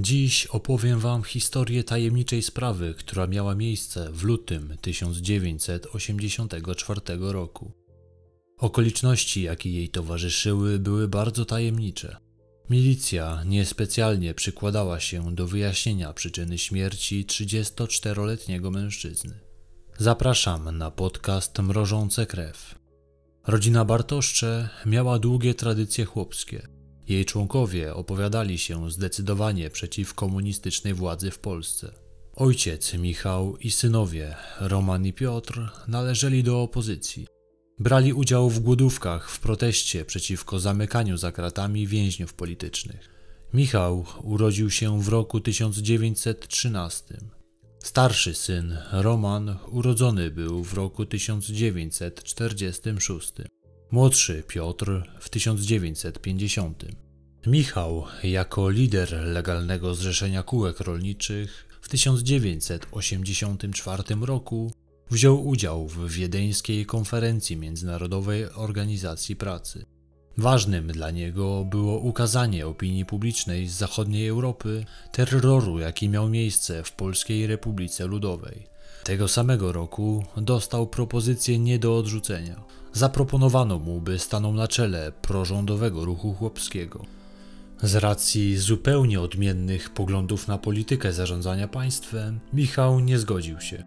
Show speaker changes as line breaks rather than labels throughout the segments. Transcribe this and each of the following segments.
Dziś opowiem Wam historię tajemniczej sprawy, która miała miejsce w lutym 1984 roku. Okoliczności, jakie jej towarzyszyły, były bardzo tajemnicze. Milicja niespecjalnie przykładała się do wyjaśnienia przyczyny śmierci 34-letniego mężczyzny. Zapraszam na podcast Mrożące Krew. Rodzina Bartoszcze miała długie tradycje chłopskie – jej członkowie opowiadali się zdecydowanie przeciw komunistycznej władzy w Polsce. Ojciec Michał i synowie Roman i Piotr należeli do opozycji. Brali udział w głodówkach w proteście przeciwko zamykaniu za kratami więźniów politycznych. Michał urodził się w roku 1913. Starszy syn Roman urodzony był w roku 1946 młodszy Piotr w 1950. Michał jako lider legalnego zrzeszenia kółek rolniczych w 1984 roku wziął udział w wiedeńskiej konferencji Międzynarodowej Organizacji Pracy. Ważnym dla niego było ukazanie opinii publicznej z zachodniej Europy terroru, jaki miał miejsce w Polskiej Republice Ludowej. Tego samego roku dostał propozycję nie do odrzucenia. Zaproponowano mu, by stanął na czele prorządowego ruchu chłopskiego. Z racji zupełnie odmiennych poglądów na politykę zarządzania państwem, Michał nie zgodził się.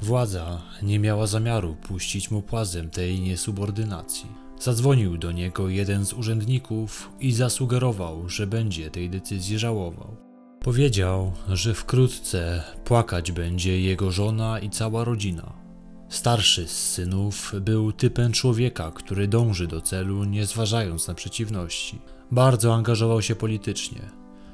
Władza nie miała zamiaru puścić mu płazem tej niesubordynacji. Zadzwonił do niego jeden z urzędników i zasugerował, że będzie tej decyzji żałował. Powiedział, że wkrótce płakać będzie jego żona i cała rodzina. Starszy z synów był typem człowieka, który dąży do celu, nie zważając na przeciwności. Bardzo angażował się politycznie,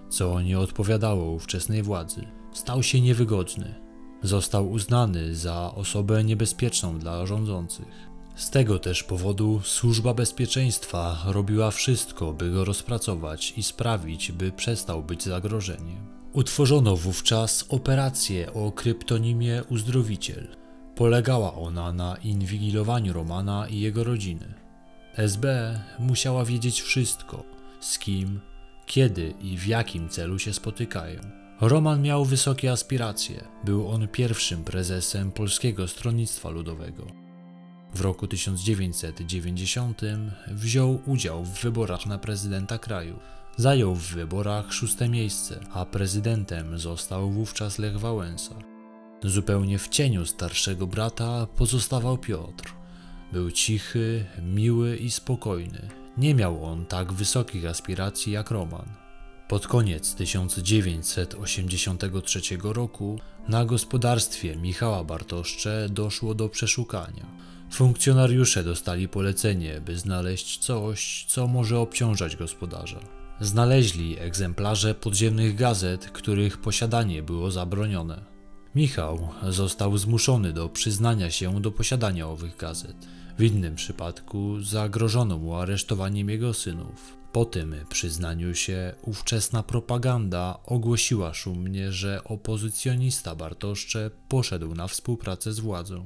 co nie odpowiadało ówczesnej władzy. Stał się niewygodny. Został uznany za osobę niebezpieczną dla rządzących. Z tego też powodu służba bezpieczeństwa robiła wszystko, by go rozpracować i sprawić, by przestał być zagrożeniem. Utworzono wówczas operację o kryptonimie Uzdrowiciel – Polegała ona na inwigilowaniu Romana i jego rodziny. SB musiała wiedzieć wszystko, z kim, kiedy i w jakim celu się spotykają. Roman miał wysokie aspiracje. Był on pierwszym prezesem Polskiego Stronnictwa Ludowego. W roku 1990 wziął udział w wyborach na prezydenta kraju. Zajął w wyborach szóste miejsce, a prezydentem został wówczas Lech Wałęsa. Zupełnie w cieniu starszego brata pozostawał Piotr. Był cichy, miły i spokojny. Nie miał on tak wysokich aspiracji jak Roman. Pod koniec 1983 roku na gospodarstwie Michała Bartoszcze doszło do przeszukania. Funkcjonariusze dostali polecenie, by znaleźć coś, co może obciążać gospodarza. Znaleźli egzemplarze podziemnych gazet, których posiadanie było zabronione. Michał został zmuszony do przyznania się do posiadania owych gazet. W innym przypadku zagrożono mu aresztowaniem jego synów. Po tym przyznaniu się ówczesna propaganda ogłosiła szumnie, że opozycjonista Bartoszcze poszedł na współpracę z władzą.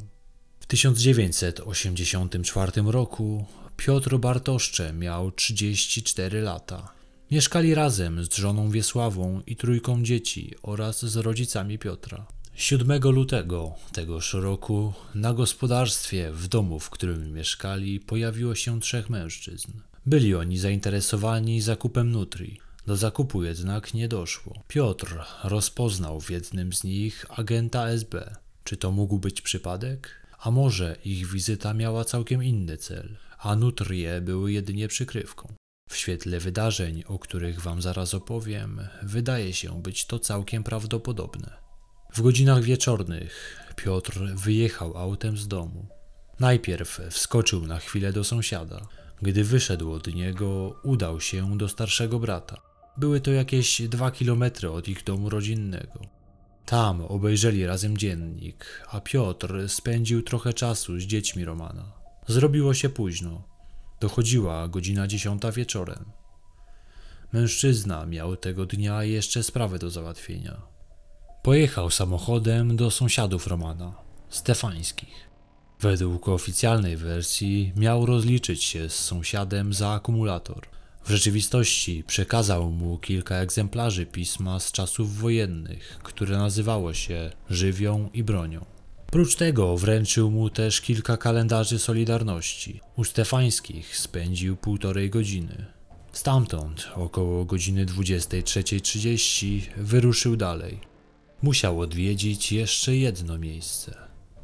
W 1984 roku Piotr Bartoszcze miał 34 lata. Mieszkali razem z żoną Wiesławą i trójką dzieci oraz z rodzicami Piotra. 7 lutego tegoż roku na gospodarstwie w domu, w którym mieszkali, pojawiło się trzech mężczyzn. Byli oni zainteresowani zakupem nutri. Do zakupu jednak nie doszło. Piotr rozpoznał w jednym z nich agenta SB. Czy to mógł być przypadek? A może ich wizyta miała całkiem inny cel, a nutrie były jedynie przykrywką? W świetle wydarzeń, o których wam zaraz opowiem, wydaje się być to całkiem prawdopodobne. W godzinach wieczornych Piotr wyjechał autem z domu. Najpierw wskoczył na chwilę do sąsiada. Gdy wyszedł od niego, udał się do starszego brata. Były to jakieś dwa kilometry od ich domu rodzinnego. Tam obejrzeli razem dziennik, a Piotr spędził trochę czasu z dziećmi Romana. Zrobiło się późno. Dochodziła godzina dziesiąta wieczorem. Mężczyzna miał tego dnia jeszcze sprawę do załatwienia. Pojechał samochodem do sąsiadów Romana, Stefańskich. Według oficjalnej wersji miał rozliczyć się z sąsiadem za akumulator. W rzeczywistości przekazał mu kilka egzemplarzy pisma z czasów wojennych, które nazywało się Żywią i Bronią. Prócz tego wręczył mu też kilka kalendarzy Solidarności. U Stefańskich spędził półtorej godziny. Stamtąd około godziny 23.30 wyruszył dalej. Musiał odwiedzić jeszcze jedno miejsce.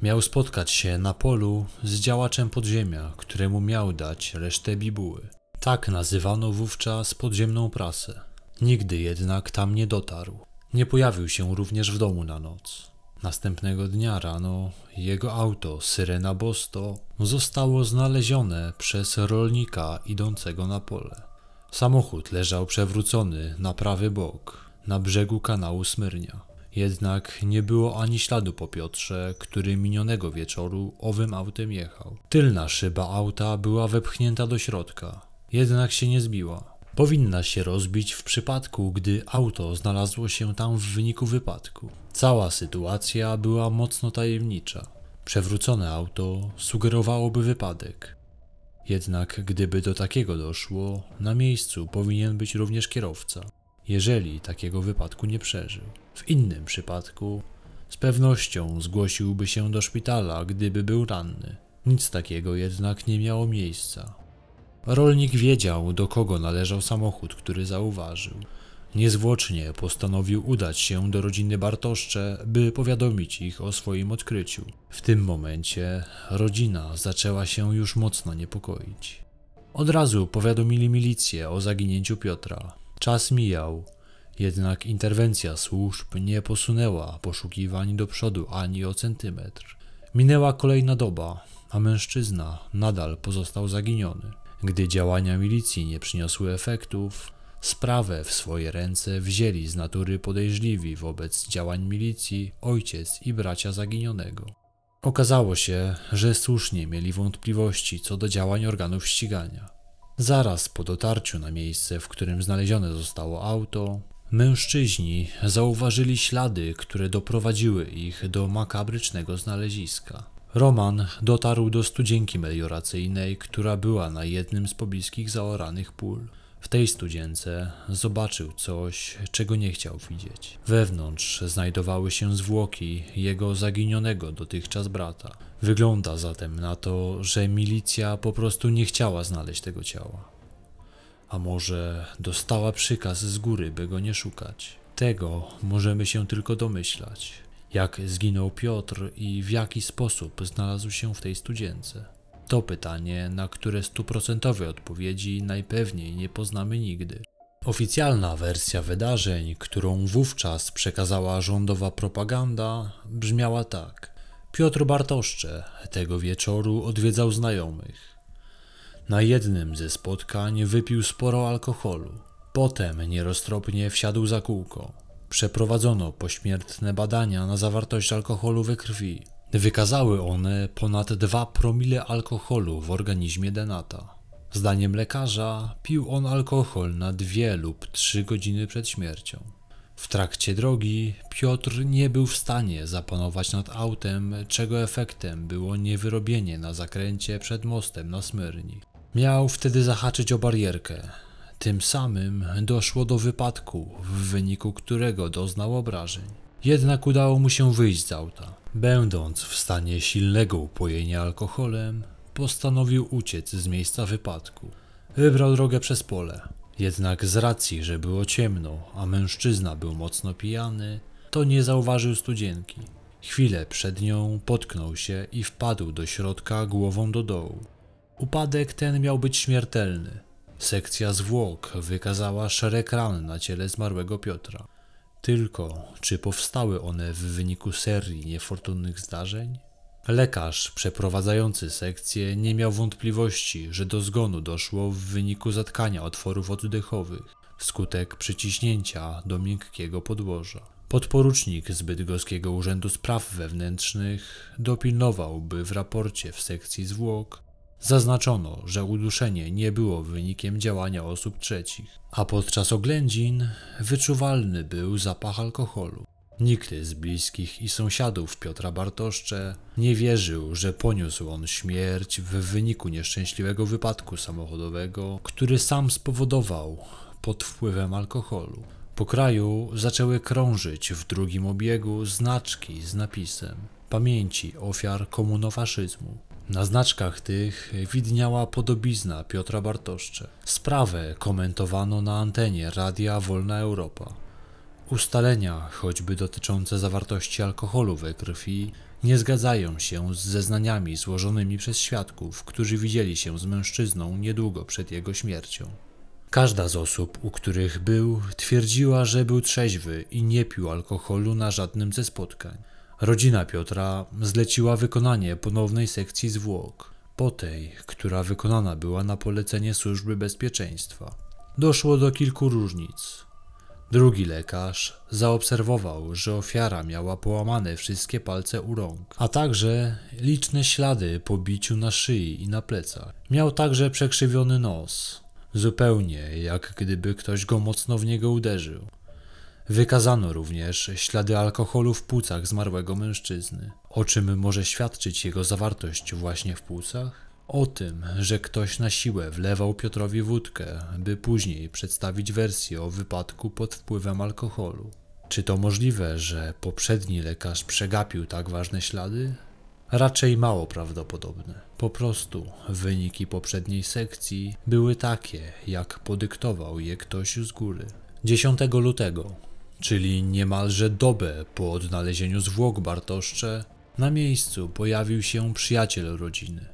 Miał spotkać się na polu z działaczem podziemia, któremu miał dać resztę bibuły. Tak nazywano wówczas podziemną prasę. Nigdy jednak tam nie dotarł. Nie pojawił się również w domu na noc. Następnego dnia rano jego auto Syrena Bosto zostało znalezione przez rolnika idącego na pole. Samochód leżał przewrócony na prawy bok, na brzegu kanału Smyrnia. Jednak nie było ani śladu po Piotrze, który minionego wieczoru owym autem jechał. Tylna szyba auta była wepchnięta do środka, jednak się nie zbiła. Powinna się rozbić w przypadku, gdy auto znalazło się tam w wyniku wypadku. Cała sytuacja była mocno tajemnicza. Przewrócone auto sugerowałoby wypadek. Jednak gdyby do takiego doszło, na miejscu powinien być również kierowca, jeżeli takiego wypadku nie przeżył. W innym przypadku z pewnością zgłosiłby się do szpitala, gdyby był ranny. Nic takiego jednak nie miało miejsca. Rolnik wiedział, do kogo należał samochód, który zauważył. Niezwłocznie postanowił udać się do rodziny Bartoszcze, by powiadomić ich o swoim odkryciu. W tym momencie rodzina zaczęła się już mocno niepokoić. Od razu powiadomili milicję o zaginięciu Piotra. Czas mijał, jednak interwencja służb nie posunęła poszukiwań do przodu ani o centymetr. Minęła kolejna doba, a mężczyzna nadal pozostał zaginiony. Gdy działania milicji nie przyniosły efektów, sprawę w swoje ręce wzięli z natury podejrzliwi wobec działań milicji ojciec i bracia zaginionego. Okazało się, że słusznie mieli wątpliwości co do działań organów ścigania. Zaraz po dotarciu na miejsce, w którym znalezione zostało auto, Mężczyźni zauważyli ślady, które doprowadziły ich do makabrycznego znaleziska. Roman dotarł do studzienki melioracyjnej, która była na jednym z pobliskich zaoranych pól. W tej studzience zobaczył coś, czego nie chciał widzieć. Wewnątrz znajdowały się zwłoki jego zaginionego dotychczas brata. Wygląda zatem na to, że milicja po prostu nie chciała znaleźć tego ciała. A może dostała przykaz z góry, by go nie szukać? Tego możemy się tylko domyślać. Jak zginął Piotr i w jaki sposób znalazł się w tej studzience? To pytanie, na które stuprocentowe odpowiedzi najpewniej nie poznamy nigdy. Oficjalna wersja wydarzeń, którą wówczas przekazała rządowa propaganda, brzmiała tak. Piotr Bartoszcze tego wieczoru odwiedzał znajomych. Na jednym ze spotkań wypił sporo alkoholu. Potem nieroztropnie wsiadł za kółko. Przeprowadzono pośmiertne badania na zawartość alkoholu we krwi. Wykazały one ponad 2 promile alkoholu w organizmie Denata. Zdaniem lekarza pił on alkohol na dwie lub trzy godziny przed śmiercią. W trakcie drogi Piotr nie był w stanie zapanować nad autem, czego efektem było niewyrobienie na zakręcie przed mostem na Smyrni. Miał wtedy zahaczyć o barierkę. Tym samym doszło do wypadku, w wyniku którego doznał obrażeń. Jednak udało mu się wyjść z auta. Będąc w stanie silnego upojenia alkoholem, postanowił uciec z miejsca wypadku. Wybrał drogę przez pole. Jednak z racji, że było ciemno, a mężczyzna był mocno pijany, to nie zauważył studzienki. Chwilę przed nią potknął się i wpadł do środka głową do dołu. Upadek ten miał być śmiertelny. Sekcja zwłok wykazała szereg ran na ciele zmarłego Piotra. Tylko czy powstały one w wyniku serii niefortunnych zdarzeń? Lekarz przeprowadzający sekcję nie miał wątpliwości, że do zgonu doszło w wyniku zatkania otworów oddechowych wskutek przyciśnięcia do miękkiego podłoża. Podporucznik z Bydgoskiego Urzędu Spraw Wewnętrznych dopilnowałby w raporcie w sekcji zwłok Zaznaczono, że uduszenie nie było wynikiem działania osób trzecich, a podczas oględzin wyczuwalny był zapach alkoholu. Nikt z bliskich i sąsiadów Piotra Bartoszcze nie wierzył, że poniósł on śmierć w wyniku nieszczęśliwego wypadku samochodowego, który sam spowodował pod wpływem alkoholu. Po kraju zaczęły krążyć w drugim obiegu znaczki z napisem pamięci ofiar komunofaszyzmu. Na znaczkach tych widniała podobizna Piotra Bartoszcze. Sprawę komentowano na antenie Radia Wolna Europa. Ustalenia, choćby dotyczące zawartości alkoholu we krwi, nie zgadzają się z zeznaniami złożonymi przez świadków, którzy widzieli się z mężczyzną niedługo przed jego śmiercią. Każda z osób, u których był, twierdziła, że był trzeźwy i nie pił alkoholu na żadnym ze spotkań. Rodzina Piotra zleciła wykonanie ponownej sekcji zwłok, po tej, która wykonana była na polecenie służby bezpieczeństwa. Doszło do kilku różnic. Drugi lekarz zaobserwował, że ofiara miała połamane wszystkie palce u rąk, a także liczne ślady po biciu na szyi i na plecach. Miał także przekrzywiony nos, zupełnie jak gdyby ktoś go mocno w niego uderzył. Wykazano również ślady alkoholu w płucach zmarłego mężczyzny, o czym może świadczyć jego zawartość właśnie w płucach? O tym, że ktoś na siłę wlewał Piotrowi wódkę, by później przedstawić wersję o wypadku pod wpływem alkoholu. Czy to możliwe, że poprzedni lekarz przegapił tak ważne ślady? Raczej mało prawdopodobne. Po prostu wyniki poprzedniej sekcji były takie, jak podyktował je ktoś z góry. 10 lutego czyli niemalże dobę po odnalezieniu zwłok Bartoszcze, na miejscu pojawił się przyjaciel rodziny,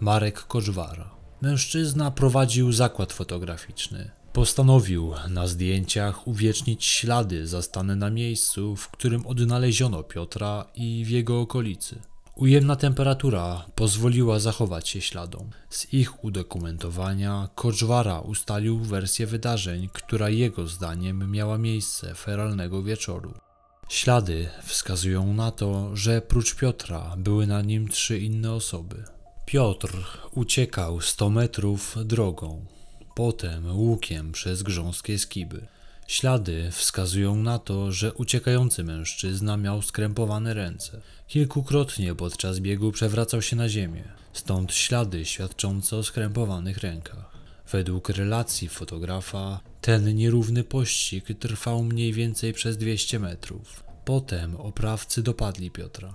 Marek Koczwara. Mężczyzna prowadził zakład fotograficzny. Postanowił na zdjęciach uwiecznić ślady zastane na miejscu, w którym odnaleziono Piotra i w jego okolicy. Ujemna temperatura pozwoliła zachować się śladom. Z ich udokumentowania Koczwara ustalił wersję wydarzeń, która jego zdaniem miała miejsce feralnego wieczoru. Ślady wskazują na to, że prócz Piotra były na nim trzy inne osoby. Piotr uciekał 100 metrów drogą, potem łukiem przez grząskie skiby. Ślady wskazują na to, że uciekający mężczyzna miał skrępowane ręce. Kilkukrotnie podczas biegu przewracał się na ziemię, stąd ślady świadczące o skrępowanych rękach. Według relacji fotografa, ten nierówny pościg trwał mniej więcej przez 200 metrów. Potem oprawcy dopadli Piotra.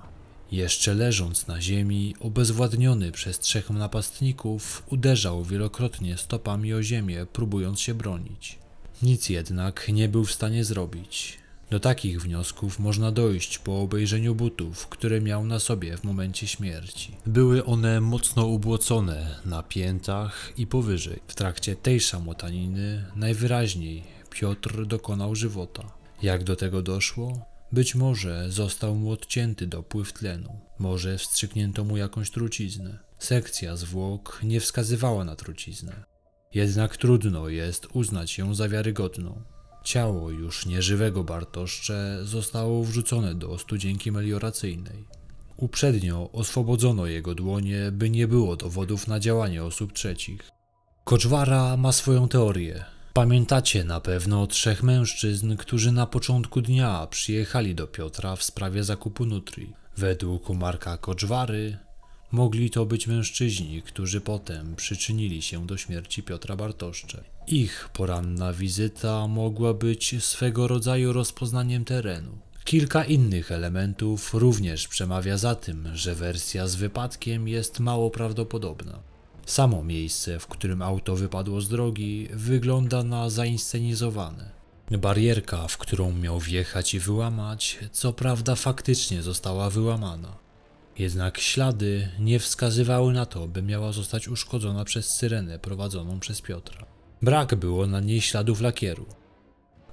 Jeszcze leżąc na ziemi, obezwładniony przez trzech napastników, uderzał wielokrotnie stopami o ziemię, próbując się bronić. Nic jednak nie był w stanie zrobić. Do takich wniosków można dojść po obejrzeniu butów, które miał na sobie w momencie śmierci. Były one mocno ubłocone na piętach i powyżej. W trakcie tej szamotaniny najwyraźniej Piotr dokonał żywota. Jak do tego doszło? Być może został mu odcięty dopływ tlenu, może wstrzyknięto mu jakąś truciznę. Sekcja zwłok nie wskazywała na truciznę. Jednak trudno jest uznać ją za wiarygodną. Ciało już nieżywego Bartoszcze zostało wrzucone do studzienki melioracyjnej. Uprzednio oswobodzono jego dłonie, by nie było dowodów na działanie osób trzecich. Koczwara ma swoją teorię. Pamiętacie na pewno trzech mężczyzn, którzy na początku dnia przyjechali do Piotra w sprawie zakupu nutri. Według Marka Koczwary Mogli to być mężczyźni, którzy potem przyczynili się do śmierci Piotra Bartoszcze. Ich poranna wizyta mogła być swego rodzaju rozpoznaniem terenu. Kilka innych elementów również przemawia za tym, że wersja z wypadkiem jest mało prawdopodobna. Samo miejsce, w którym auto wypadło z drogi, wygląda na zainscenizowane. Barierka, w którą miał wjechać i wyłamać, co prawda faktycznie została wyłamana. Jednak ślady nie wskazywały na to, by miała zostać uszkodzona przez syrenę prowadzoną przez Piotra. Brak było na niej śladów lakieru,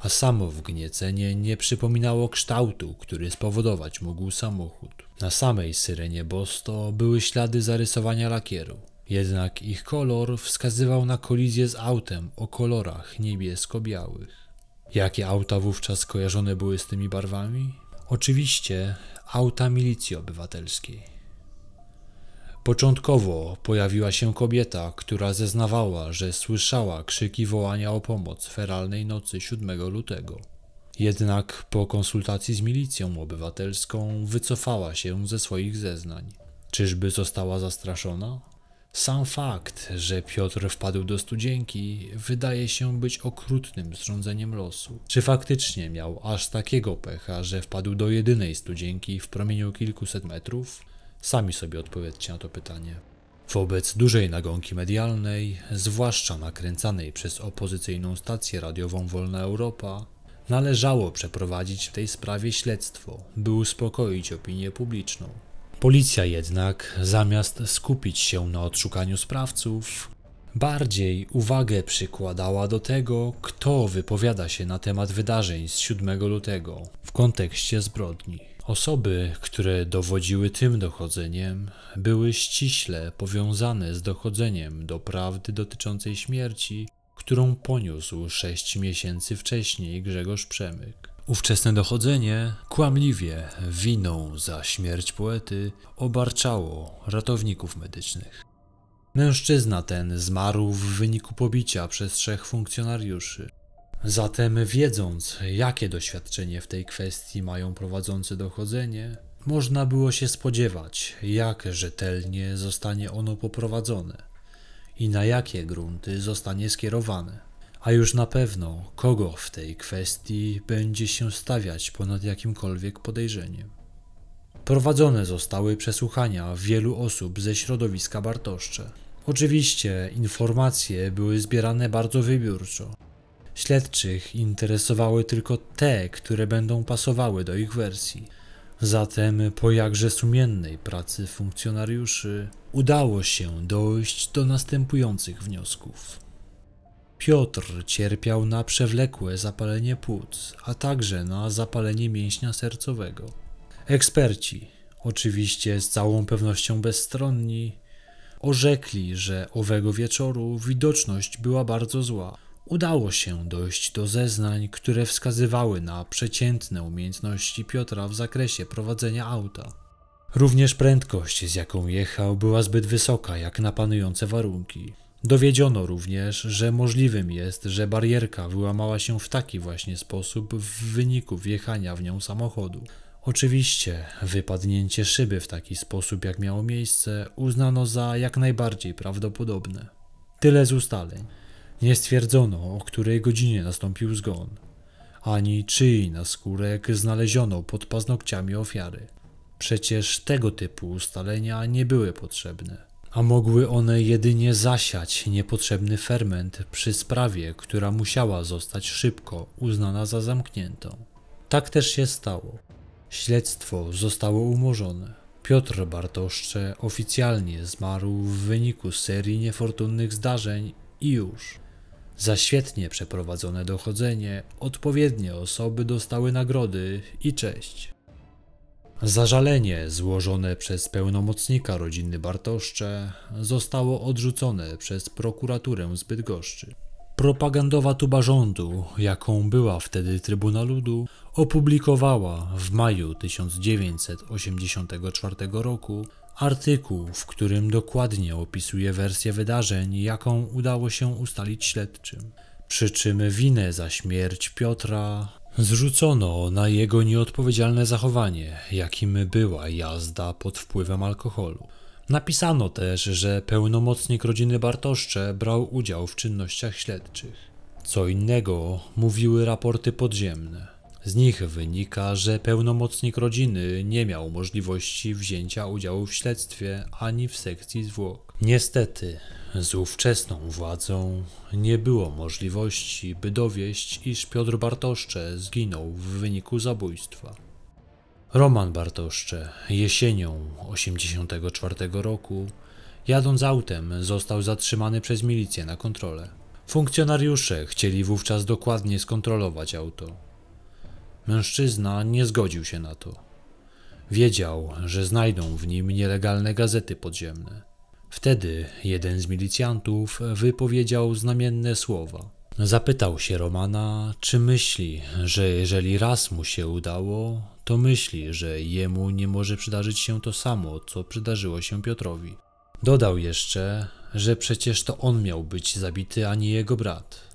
a samo wgniecenie nie przypominało kształtu, który spowodować mógł samochód. Na samej syrenie Bosto były ślady zarysowania lakieru, jednak ich kolor wskazywał na kolizję z autem o kolorach niebiesko-białych. Jakie auta wówczas kojarzone były z tymi barwami? Oczywiście auta milicji obywatelskiej. Początkowo pojawiła się kobieta, która zeznawała, że słyszała krzyki wołania o pomoc feralnej nocy 7 lutego. Jednak po konsultacji z milicją obywatelską wycofała się ze swoich zeznań. Czyżby została zastraszona? Sam fakt, że Piotr wpadł do studzienki, wydaje się być okrutnym zrządzeniem losu. Czy faktycznie miał aż takiego pecha, że wpadł do jedynej studzienki w promieniu kilkuset metrów? Sami sobie odpowiedzcie na to pytanie. Wobec dużej nagonki medialnej, zwłaszcza nakręcanej przez opozycyjną stację radiową Wolna Europa, należało przeprowadzić w tej sprawie śledztwo, by uspokoić opinię publiczną. Policja jednak, zamiast skupić się na odszukaniu sprawców, bardziej uwagę przykładała do tego, kto wypowiada się na temat wydarzeń z 7 lutego w kontekście zbrodni. Osoby, które dowodziły tym dochodzeniem, były ściśle powiązane z dochodzeniem do prawdy dotyczącej śmierci, którą poniósł 6 miesięcy wcześniej Grzegorz Przemyk. Ówczesne dochodzenie kłamliwie winą za śmierć poety obarczało ratowników medycznych. Mężczyzna ten zmarł w wyniku pobicia przez trzech funkcjonariuszy. Zatem, wiedząc, jakie doświadczenie w tej kwestii mają prowadzący dochodzenie, można było się spodziewać, jak rzetelnie zostanie ono poprowadzone i na jakie grunty zostanie skierowane a już na pewno kogo w tej kwestii będzie się stawiać ponad jakimkolwiek podejrzeniem. Prowadzone zostały przesłuchania wielu osób ze środowiska Bartoszcze. Oczywiście informacje były zbierane bardzo wybiórczo. Śledczych interesowały tylko te, które będą pasowały do ich wersji. Zatem po jakże sumiennej pracy funkcjonariuszy udało się dojść do następujących wniosków. Piotr cierpiał na przewlekłe zapalenie płuc, a także na zapalenie mięśnia sercowego. Eksperci, oczywiście z całą pewnością bezstronni, orzekli, że owego wieczoru widoczność była bardzo zła. Udało się dojść do zeznań, które wskazywały na przeciętne umiejętności Piotra w zakresie prowadzenia auta. Również prędkość, z jaką jechał, była zbyt wysoka jak na panujące warunki. Dowiedziono również, że możliwym jest, że barierka wyłamała się w taki właśnie sposób w wyniku wjechania w nią samochodu. Oczywiście wypadnięcie szyby w taki sposób, jak miało miejsce, uznano za jak najbardziej prawdopodobne. Tyle z ustaleń. Nie stwierdzono, o której godzinie nastąpił zgon, ani czyj skórek znaleziono pod paznokciami ofiary. Przecież tego typu ustalenia nie były potrzebne a mogły one jedynie zasiać niepotrzebny ferment przy sprawie, która musiała zostać szybko uznana za zamkniętą. Tak też się stało. Śledztwo zostało umorzone. Piotr Bartoszcze oficjalnie zmarł w wyniku serii niefortunnych zdarzeń i już. Za świetnie przeprowadzone dochodzenie odpowiednie osoby dostały nagrody i cześć. Zażalenie złożone przez pełnomocnika rodziny Bartoszcze zostało odrzucone przez prokuraturę z Bydgoszczy. Propagandowa tuba rządu, jaką była wtedy Trybuna Ludu, opublikowała w maju 1984 roku artykuł, w którym dokładnie opisuje wersję wydarzeń, jaką udało się ustalić śledczym. Przy czym winę za śmierć Piotra Zrzucono na jego nieodpowiedzialne zachowanie, jakim była jazda pod wpływem alkoholu. Napisano też, że pełnomocnik rodziny Bartoszcze brał udział w czynnościach śledczych. Co innego mówiły raporty podziemne. Z nich wynika, że pełnomocnik rodziny nie miał możliwości wzięcia udziału w śledztwie ani w sekcji zwłok. Niestety, z ówczesną władzą nie było możliwości, by dowieść, iż Piotr Bartoszcze zginął w wyniku zabójstwa. Roman Bartoszcze jesienią 1984 roku, jadąc autem, został zatrzymany przez milicję na kontrolę. Funkcjonariusze chcieli wówczas dokładnie skontrolować auto. Mężczyzna nie zgodził się na to. Wiedział, że znajdą w nim nielegalne gazety podziemne. Wtedy jeden z milicjantów wypowiedział znamienne słowa. Zapytał się Romana, czy myśli, że jeżeli raz mu się udało, to myśli, że jemu nie może przydarzyć się to samo, co przydarzyło się Piotrowi. Dodał jeszcze, że przecież to on miał być zabity, a nie jego brat.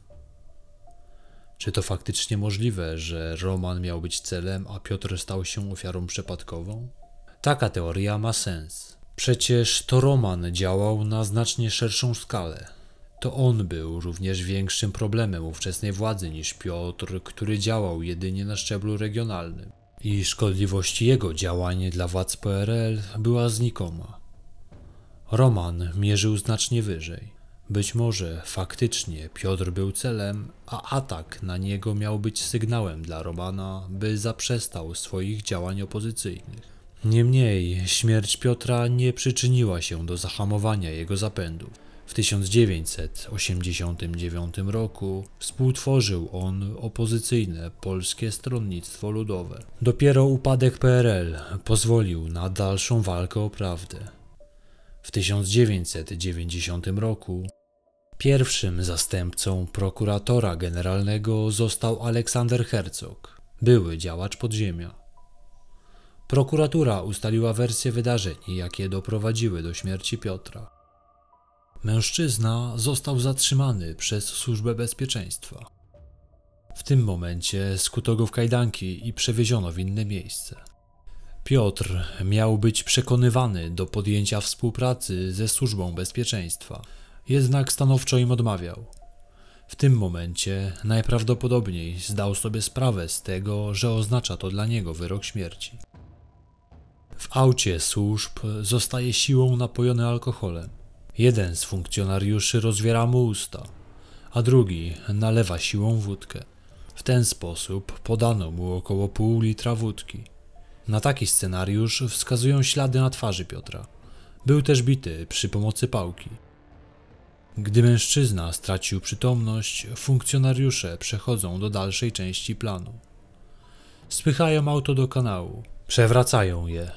Czy to faktycznie możliwe, że Roman miał być celem, a Piotr stał się ofiarą przypadkową? Taka teoria ma sens. Przecież to Roman działał na znacznie szerszą skalę. To on był również większym problemem ówczesnej władzy niż Piotr, który działał jedynie na szczeblu regionalnym. I szkodliwość jego działań dla władz PRL była znikoma. Roman mierzył znacznie wyżej. Być może faktycznie Piotr był celem, a atak na niego miał być sygnałem dla Romana, by zaprzestał swoich działań opozycyjnych. Niemniej śmierć Piotra nie przyczyniła się do zahamowania jego zapędów. W 1989 roku współtworzył on opozycyjne Polskie Stronnictwo Ludowe. Dopiero upadek PRL pozwolił na dalszą walkę o prawdę. W 1990 roku pierwszym zastępcą prokuratora generalnego został Aleksander Herzog, były działacz podziemia. Prokuratura ustaliła wersję wydarzeń, jakie doprowadziły do śmierci Piotra. Mężczyzna został zatrzymany przez służbę bezpieczeństwa. W tym momencie skuto go w kajdanki i przewieziono w inne miejsce. Piotr miał być przekonywany do podjęcia współpracy ze służbą bezpieczeństwa, jednak stanowczo im odmawiał. W tym momencie najprawdopodobniej zdał sobie sprawę z tego, że oznacza to dla niego wyrok śmierci. W aucie służb zostaje siłą napojony alkoholem. Jeden z funkcjonariuszy rozwiera mu usta, a drugi nalewa siłą wódkę. W ten sposób podano mu około pół litra wódki. Na taki scenariusz wskazują ślady na twarzy Piotra. Był też bity przy pomocy pałki. Gdy mężczyzna stracił przytomność, funkcjonariusze przechodzą do dalszej części planu. Spychają auto do kanału, przewracają je,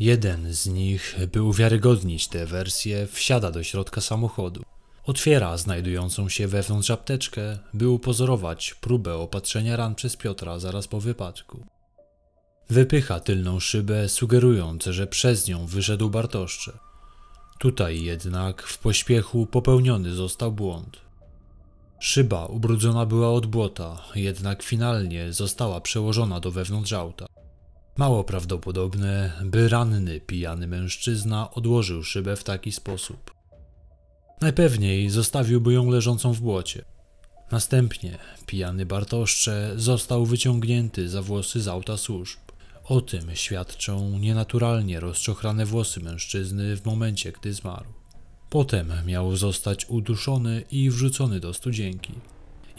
Jeden z nich, by uwiarygodnić tę wersję, wsiada do środka samochodu. Otwiera znajdującą się wewnątrz apteczkę, by upozorować próbę opatrzenia ran przez Piotra zaraz po wypadku. Wypycha tylną szybę, sugerując, że przez nią wyszedł Bartoszcze. Tutaj jednak w pośpiechu popełniony został błąd. Szyba ubrudzona była od błota, jednak finalnie została przełożona do wewnątrz auta. Mało prawdopodobne, by ranny pijany mężczyzna odłożył szybę w taki sposób. Najpewniej zostawiłby ją leżącą w błocie. Następnie pijany Bartoszcze został wyciągnięty za włosy z auta służb. O tym świadczą nienaturalnie rozczochrane włosy mężczyzny w momencie, gdy zmarł. Potem miał zostać uduszony i wrzucony do studzienki.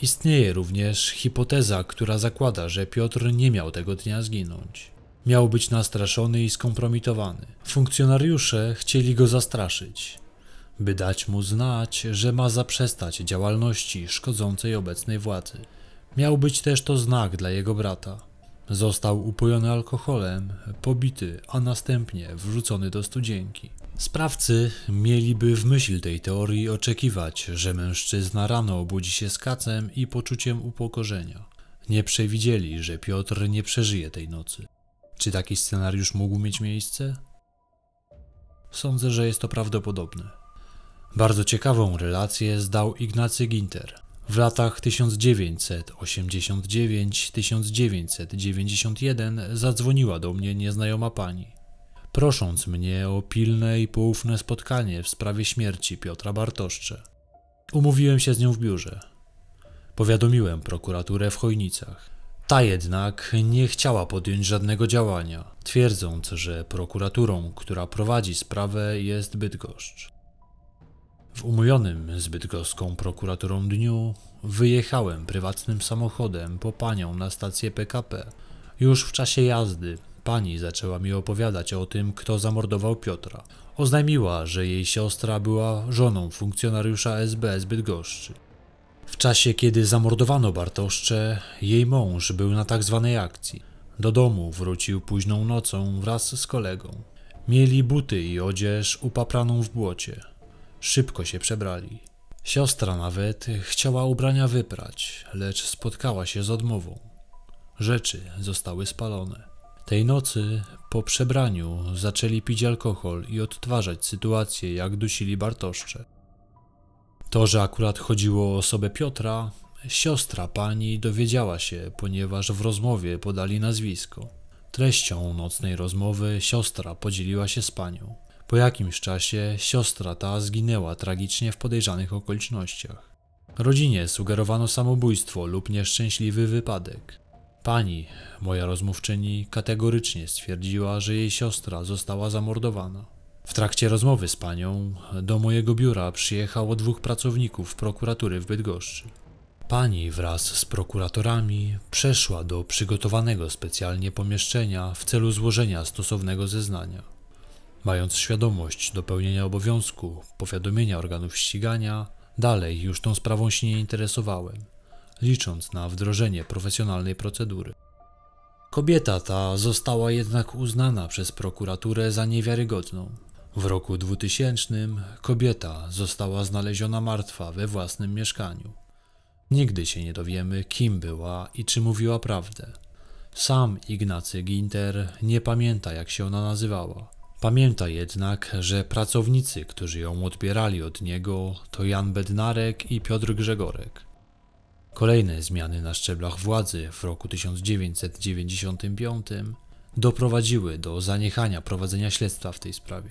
Istnieje również hipoteza, która zakłada, że Piotr nie miał tego dnia zginąć. Miał być nastraszony i skompromitowany. Funkcjonariusze chcieli go zastraszyć, by dać mu znać, że ma zaprzestać działalności szkodzącej obecnej władzy. Miał być też to znak dla jego brata. Został upojony alkoholem, pobity, a następnie wrzucony do studzienki. Sprawcy mieliby w myśl tej teorii oczekiwać, że mężczyzna rano obudzi się z kacem i poczuciem upokorzenia. Nie przewidzieli, że Piotr nie przeżyje tej nocy. Czy taki scenariusz mógł mieć miejsce? Sądzę, że jest to prawdopodobne. Bardzo ciekawą relację zdał Ignacy Ginter. W latach 1989-1991 zadzwoniła do mnie nieznajoma pani, prosząc mnie o pilne i poufne spotkanie w sprawie śmierci Piotra Bartoszcze. Umówiłem się z nią w biurze. Powiadomiłem prokuraturę w Chojnicach. Ta jednak nie chciała podjąć żadnego działania, twierdząc, że prokuraturą, która prowadzi sprawę jest Bydgoszcz. W umówionym z bydgoską prokuraturą dniu wyjechałem prywatnym samochodem po panią na stację PKP. Już w czasie jazdy pani zaczęła mi opowiadać o tym, kto zamordował Piotra. Oznajmiła, że jej siostra była żoną funkcjonariusza SB z Bydgoszczy. W czasie, kiedy zamordowano Bartoszcze, jej mąż był na tak zwanej akcji. Do domu wrócił późną nocą wraz z kolegą. Mieli buty i odzież upapraną w błocie. Szybko się przebrali. Siostra nawet chciała ubrania wyprać, lecz spotkała się z odmową. Rzeczy zostały spalone. Tej nocy po przebraniu zaczęli pić alkohol i odtwarzać sytuację, jak dusili Bartoszcze. To, że akurat chodziło o osobę Piotra, siostra pani dowiedziała się, ponieważ w rozmowie podali nazwisko. Treścią nocnej rozmowy siostra podzieliła się z panią. Po jakimś czasie siostra ta zginęła tragicznie w podejrzanych okolicznościach. Rodzinie sugerowano samobójstwo lub nieszczęśliwy wypadek. Pani, moja rozmówczyni, kategorycznie stwierdziła, że jej siostra została zamordowana. W trakcie rozmowy z panią do mojego biura przyjechało dwóch pracowników prokuratury w Bydgoszczy. Pani wraz z prokuratorami przeszła do przygotowanego specjalnie pomieszczenia w celu złożenia stosownego zeznania. Mając świadomość dopełnienia obowiązku powiadomienia organów ścigania, dalej już tą sprawą się nie interesowałem, licząc na wdrożenie profesjonalnej procedury. Kobieta ta została jednak uznana przez prokuraturę za niewiarygodną. W roku 2000 kobieta została znaleziona martwa we własnym mieszkaniu. Nigdy się nie dowiemy, kim była i czy mówiła prawdę. Sam Ignacy Ginter nie pamięta, jak się ona nazywała. Pamięta jednak, że pracownicy, którzy ją odbierali od niego, to Jan Bednarek i Piotr Grzegorek. Kolejne zmiany na szczeblach władzy w roku 1995 doprowadziły do zaniechania prowadzenia śledztwa w tej sprawie.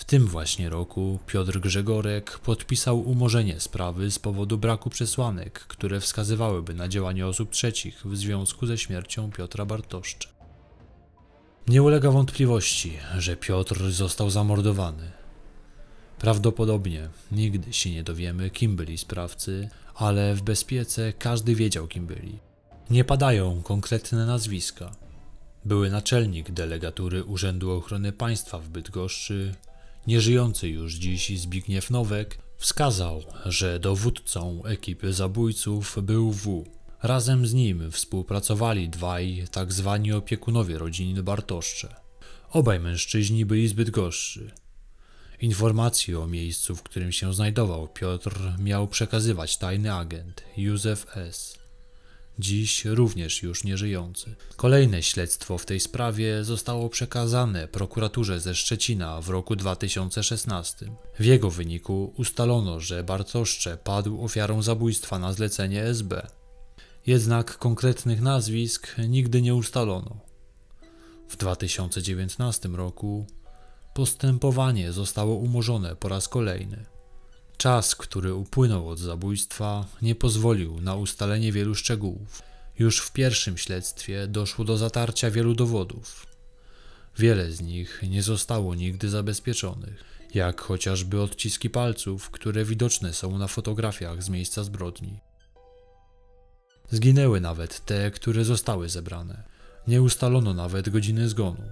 W tym właśnie roku Piotr Grzegorek podpisał umorzenie sprawy z powodu braku przesłanek, które wskazywałyby na działanie osób trzecich w związku ze śmiercią Piotra Bartoszcza. Nie ulega wątpliwości, że Piotr został zamordowany. Prawdopodobnie nigdy się nie dowiemy, kim byli sprawcy, ale w bezpiece każdy wiedział, kim byli. Nie padają konkretne nazwiska. Były naczelnik delegatury Urzędu Ochrony Państwa w Bydgoszczy, Nieżyjący już dziś Zbigniew Nowek wskazał, że dowódcą ekipy zabójców był W. Razem z nim współpracowali dwaj tak zwani opiekunowie rodziny Bartoszcze. Obaj mężczyźni byli zbyt gorszy. Informacje o miejscu, w którym się znajdował Piotr, miał przekazywać tajny agent Józef S dziś również już nieżyjący. Kolejne śledztwo w tej sprawie zostało przekazane prokuraturze ze Szczecina w roku 2016. W jego wyniku ustalono, że Bartoszcze padł ofiarą zabójstwa na zlecenie SB. Jednak konkretnych nazwisk nigdy nie ustalono. W 2019 roku postępowanie zostało umorzone po raz kolejny. Czas, który upłynął od zabójstwa, nie pozwolił na ustalenie wielu szczegółów. Już w pierwszym śledztwie doszło do zatarcia wielu dowodów. Wiele z nich nie zostało nigdy zabezpieczonych, jak chociażby odciski palców, które widoczne są na fotografiach z miejsca zbrodni. Zginęły nawet te, które zostały zebrane. Nie ustalono nawet godziny zgonu.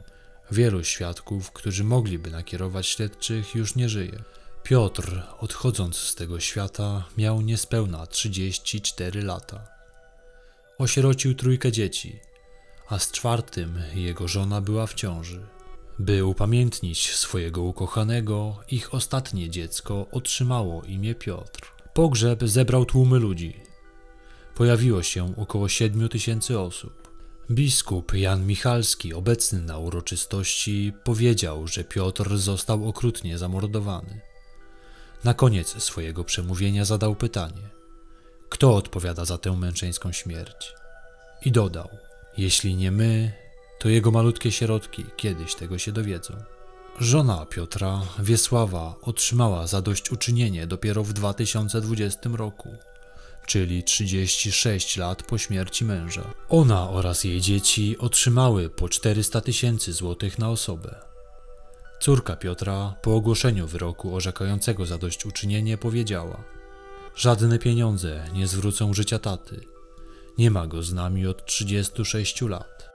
Wielu świadków, którzy mogliby nakierować śledczych, już nie żyje. Piotr, odchodząc z tego świata, miał niespełna 34 lata. Osierocił trójkę dzieci, a z czwartym jego żona była w ciąży. By upamiętnić swojego ukochanego, ich ostatnie dziecko otrzymało imię Piotr. Pogrzeb zebrał tłumy ludzi. Pojawiło się około 7 tysięcy osób. Biskup Jan Michalski, obecny na uroczystości, powiedział, że Piotr został okrutnie zamordowany. Na koniec swojego przemówienia zadał pytanie: Kto odpowiada za tę męczeńską śmierć? I dodał: Jeśli nie my, to jego malutkie sierotki kiedyś tego się dowiedzą. Żona Piotra, Wiesława, otrzymała zadośćuczynienie dopiero w 2020 roku, czyli 36 lat po śmierci męża. Ona oraz jej dzieci otrzymały po 400 tysięcy złotych na osobę. Córka Piotra po ogłoszeniu wyroku orzekającego zadośćuczynienie powiedziała: Żadne pieniądze nie zwrócą życia taty. Nie ma go z nami od 36 lat.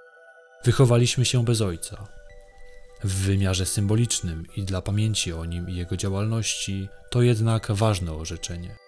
Wychowaliśmy się bez ojca. W wymiarze symbolicznym i dla pamięci o nim i jego działalności to jednak ważne orzeczenie.